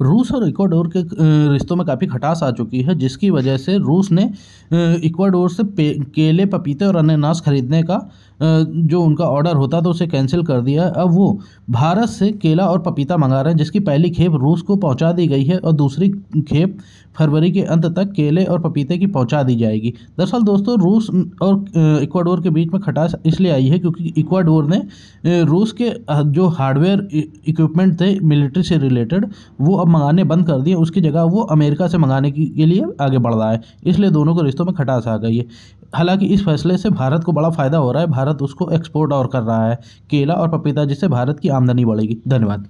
रूस और इक्वाडोर के रिश्तों में काफ़ी खटास आ चुकी है जिसकी वजह से रूस ने इक्वाडोर से केले पपीते और अनानास खरीदने का जो उनका ऑर्डर होता था उसे कैंसिल कर दिया अब वो भारत से केला और पपीता मंगा रहे हैं जिसकी पहली खेप रूस को पहुंचा दी गई है और दूसरी खेप फरवरी के अंत तक केले और पपीते की पहुंचा दी जाएगी दरअसल दोस्तों रूस और इक्वाडोर के बीच में खटास इसलिए आई है क्योंकि इक्वाडोर ने रूस के जो हार्डवेयर इक्विपमेंट थे मिलिट्री से रिलेटेड वो अब मंगाने बंद कर दिए उसकी जगह वो अमेरिका से मंगाने के लिए आगे बढ़ रहा है इसलिए दोनों के रिश्तों में खटास आ गई है हालांकि इस फैसले से भारत को बड़ा फ़ायदा हो रहा है भारत उसको एक्सपोर्ट और कर रहा है केला और पपीता जिससे भारत की आमदनी बढ़ेगी धन्यवाद